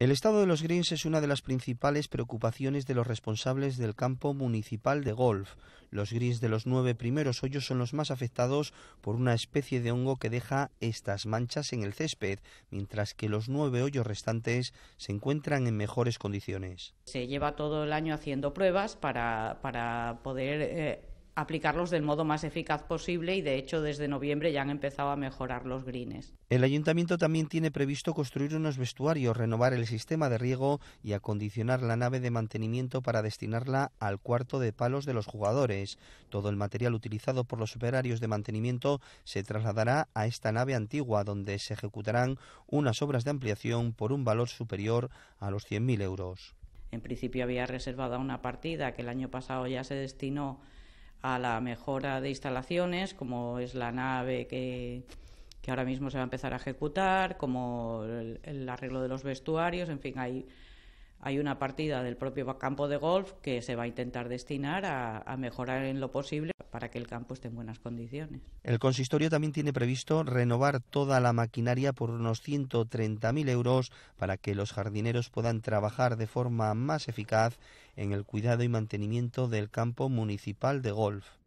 El estado de los greens es una de las principales preocupaciones de los responsables del campo municipal de golf. Los greens de los nueve primeros hoyos son los más afectados por una especie de hongo que deja estas manchas en el césped, mientras que los nueve hoyos restantes se encuentran en mejores condiciones. Se lleva todo el año haciendo pruebas para, poder eh, aplicarlos del modo más eficaz posible y de hecho desde noviembre ya han empezado a mejorar los greens. El ayuntamiento también tiene previsto construir unos vestuarios, renovar el sistema de riego y acondicionar la nave de mantenimiento para destinarla al cuarto de palos de los jugadores. Todo el material utilizado por los operarios de mantenimiento se trasladará a esta nave antigua donde se ejecutarán unas obras de ampliación por un valor superior a los 100.000 euros. En principio había reservada una partida que el año pasado ya se destinó a la mejora de instalaciones, como es la nave que, que ahora mismo se va a empezar a ejecutar, como el, arreglo de los vestuarios, en fin, hay hay una partida del propio campo de golf que se va a intentar destinar a, mejorar en lo posible para que el campo esté en buenas condiciones. El consistorio también tiene previsto renovar toda la maquinaria por unos 130.000 euros para que los jardineros puedan trabajar de forma más eficaz en el cuidado y mantenimiento del campo municipal de golf.